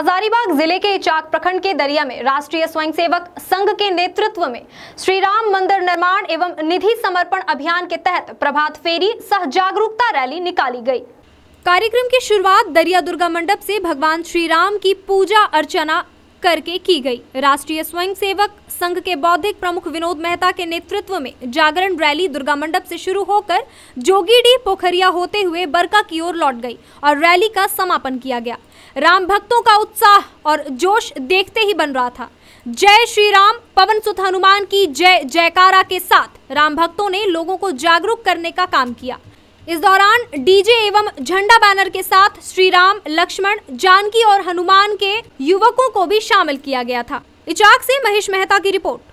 हजारीबाग जिले के इचाक प्रखंड के दरिया में राष्ट्रीय स्वयंसेवक संघ के नेतृत्व में श्री राम मंदिर निर्माण एवं निधि समर्पण अभियान के तहत प्रभात फेरी सह जागरूकता रैली निकाली गई कार्यक्रम की शुरुआत दरिया दुर्गा मंडप से भगवान श्री राम की पूजा अर्चना करके की गई राष्ट्रीय स्वयंसेवक संघ के बौद्धिक प्रमुख विनोद मेहता के नेतृत्व में जागरण रैली दुर्गा मंडप से शुरू होकर जोगीडी पोखरिया होते हुए बरका की ओर लौट गई और रैली का समापन किया गया राम भक्तों का उत्साह और जोश देखते ही बन रहा था जय श्री राम पवन सुत हनुमान की जय जयकारा के साथ राम भक्तों ने लोगों को जागरूक करने का काम किया इस दौरान डीजे एवं झंडा बैनर के साथ श्री राम लक्ष्मण जानकी और हनुमान के युवकों को भी शामिल किया गया था इचाक से महेश मेहता की रिपोर्ट